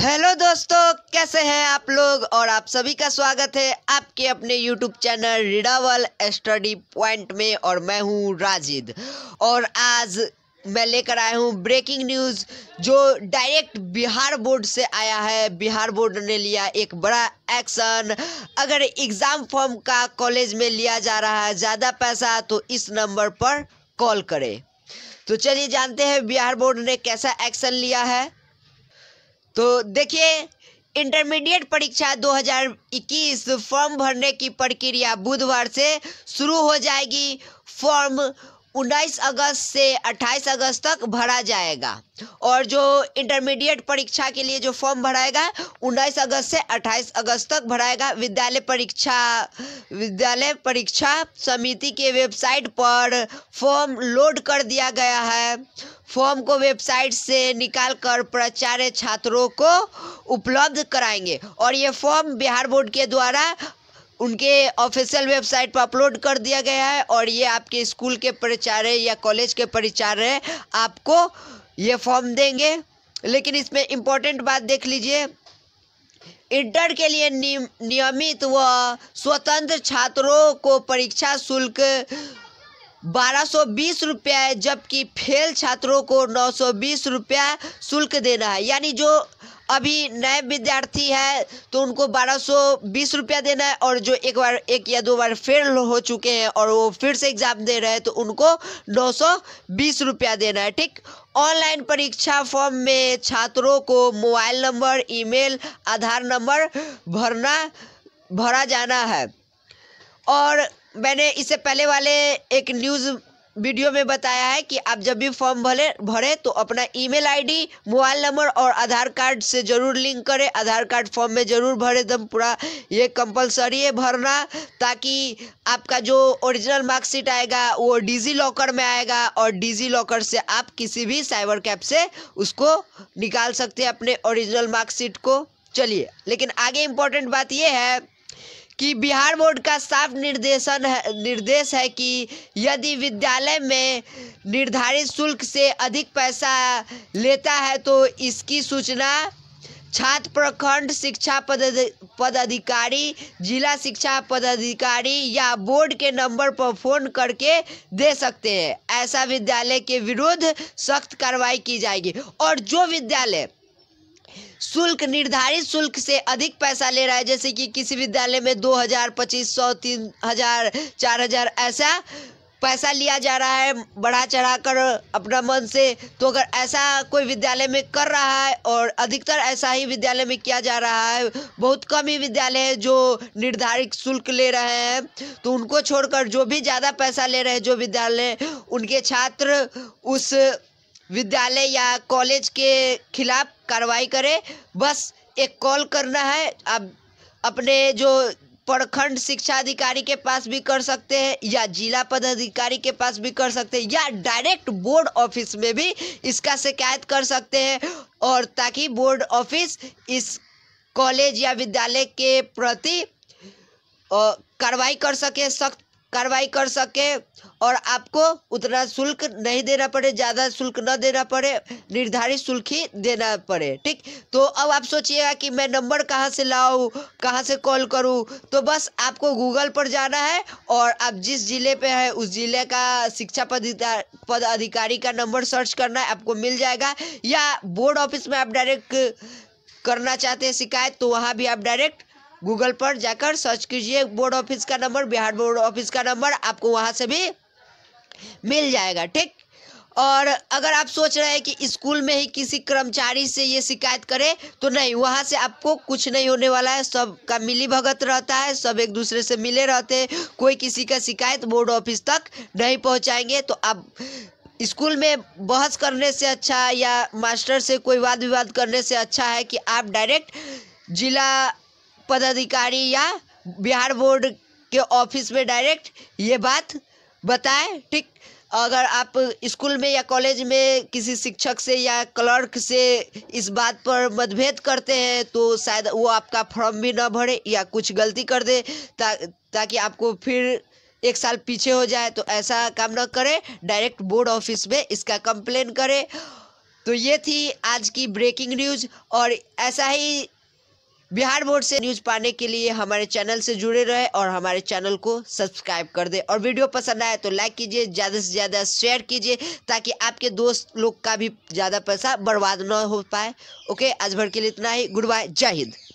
hello दोस्तों कैसे हैं आप लोग और आप सभी का स्वागत है आपके अपने यूट्यूब चैनल रिडावल स्टडी पॉइंट में और मैं हूं राजिद और आज मैं लेकर आया हूं ब्रेकिंग न्यूज़ जो डायरेक्ट बिहार बोर्ड से आया है बिहार बोर्ड ने लिया एक बड़ा एक्शन अगर एग्ज़ाम फॉर्म का कॉलेज में लिया जा रहा है ज़्यादा पैसा तो इस नंबर पर कॉल करें तो चलिए जानते हैं बिहार बोर्ड ने कैसा एक्शन लिया है तो देखिए इंटरमीडिएट परीक्षा 2021 फॉर्म भरने की प्रक्रिया बुधवार से शुरू हो जाएगी फॉर्म उन्नीस अगस्त से 28 अगस्त तक भरा जाएगा और जो इंटरमीडिएट परीक्षा के लिए जो फॉर्म भराएगा उन्नीस अगस्त से 28 अगस्त तक भराएगा विद्यालय परीक्षा विद्यालय परीक्षा समिति के वेबसाइट पर फॉर्म लोड कर दिया गया है फॉर्म को वेबसाइट से निकाल कर प्राचार्य छात्रों को उपलब्ध कराएंगे और ये फॉर्म बिहार बोर्ड के द्वारा उनके ऑफिशियल वेबसाइट पर अपलोड कर दिया गया है और ये आपके स्कूल के परिचार्य या कॉलेज के परिचार्य आपको ये फॉर्म देंगे लेकिन इसमें इम्पोर्टेंट बात देख लीजिए इंटर के लिए नियमित व स्वतंत्र छात्रों को परीक्षा शुल्क बारह सौ बीस रुपया है जबकि फेल छात्रों को नौ सौ बीस रुपया शुल्क देना है यानी जो अभी नए विद्यार्थी है तो उनको बारह सौ बीस रुपया देना है और जो एक बार एक या दो बार फेल हो चुके हैं और वो फिर से एग्ज़ाम दे रहे हैं तो उनको नौ सौ बीस रुपया देना है ठीक ऑनलाइन परीक्षा फॉर्म में छात्रों को mobile number email Aadhaar number भरना भरा जाना है और मैंने इससे पहले वाले एक न्यूज़ वीडियो में बताया है कि आप जब भी फॉर्म भरे भरें तो अपना ईमेल आईडी मोबाइल नंबर और आधार कार्ड से ज़रूर लिंक करें आधार कार्ड फॉर्म में ज़रूर भरें एकदम पूरा ये कंपलसरी है भरना ताकि आपका जो ओरिजिनल मार्कशीट आएगा वो डिजी लॉकर में आएगा और डिजी लॉकर से आप किसी भी साइबर कैप से उसको निकाल सकते हैं अपने ओरिजिनल मार्कशीट को चलिए लेकिन आगे इम्पोर्टेंट बात ये है कि बिहार बोर्ड का साफ निर्देशन है निर्देश है कि यदि विद्यालय में निर्धारित शुल्क से अधिक पैसा लेता है तो इसकी सूचना छात्र प्रखंड शिक्षा पदाधिकारी जिला शिक्षा पदाधिकारी या बोर्ड के नंबर पर फोन करके दे सकते हैं ऐसा विद्यालय के विरुद्ध सख्त कार्रवाई की जाएगी और जो विद्यालय शुल्क निर्धारित शुल्क से अधिक पैसा ले रहा है जैसे कि किसी विद्यालय में दो हजार पच्चीस सौ तीन हजार चार हजार ऐसा पैसा लिया जा रहा है बढ़ा चढ़ा कर अपना मन से तो अगर ऐसा कोई विद्यालय में कर रहा है और अधिकतर ऐसा ही विद्यालय में किया जा रहा है बहुत कम ही विद्यालय है जो निर्धारित शुल्क ले रहे हैं तो उनको छोड़कर जो भी ज़्यादा पैसा ले रहे हैं जो विद्यालय उनके छात्र उस विद्यालय या कॉलेज के खिलाफ कार्रवाई करे बस एक कॉल करना है आप अपने जो प्रखंड शिक्षा अधिकारी के पास भी कर सकते हैं या जिला पदाधिकारी के पास भी कर सकते हैं या डायरेक्ट बोर्ड ऑफिस में भी इसका शिकायत कर सकते हैं और ताकि बोर्ड ऑफिस इस कॉलेज या विद्यालय के प्रति कार्रवाई कर सके सख्त कार्रवाई कर सके और आपको उतना शुल्क नहीं देना पड़े ज़्यादा शुल्क न देना पड़े निर्धारित शुल्क ही देना पड़े ठीक तो अब आप सोचिएगा कि मैं नंबर कहाँ से लाऊँ कहाँ से कॉल करूँ तो बस आपको गूगल पर जाना है और आप जिस ज़िले पे हैं उस ज़िले का शिक्षा पद अधिकारी का नंबर सर्च करना है आपको मिल जाएगा या बोर्ड ऑफिस में आप डायरेक्ट करना चाहते हैं शिकायत तो वहाँ भी आप डायरेक्ट गूगल पर जाकर सर्च कीजिए बोर्ड ऑफिस का नंबर बिहार बोर्ड ऑफिस का नंबर आपको वहाँ से भी मिल जाएगा ठीक और अगर आप सोच रहे हैं कि स्कूल में ही किसी कर्मचारी से ये शिकायत करें तो नहीं वहाँ से आपको कुछ नहीं होने वाला है सब का मिली भगत रहता है सब एक दूसरे से मिले रहते हैं कोई किसी का शिकायत बोर्ड ऑफिस तक नहीं पहुँचाएंगे तो आप स्कूल में बहस करने से अच्छा या मास्टर से कोई वाद विवाद करने से अच्छा है कि आप डायरेक्ट जिला पदाधिकारी या बिहार बोर्ड के ऑफिस में डायरेक्ट ये बात बताएं ठीक अगर आप स्कूल में या कॉलेज में किसी शिक्षक से या क्लर्क से इस बात पर मतभेद करते हैं तो शायद वो आपका फॉर्म भी ना भरे या कुछ गलती कर दे ता, ताकि आपको फिर एक साल पीछे हो जाए तो ऐसा काम ना करें डायरेक्ट बोर्ड ऑफिस में इसका कंप्लेन करें तो ये थी आज की ब्रेकिंग न्यूज़ और ऐसा ही बिहार बोर्ड से न्यूज पाने के लिए हमारे चैनल से जुड़े रहे और हमारे चैनल को सब्सक्राइब कर दे और वीडियो पसंद आए तो लाइक कीजिए ज़्यादा से ज़्यादा शेयर कीजिए ताकि आपके दोस्त लोग का भी ज़्यादा पैसा बर्बाद न हो पाए ओके आज भर के लिए इतना ही गुड बाय जय हिंद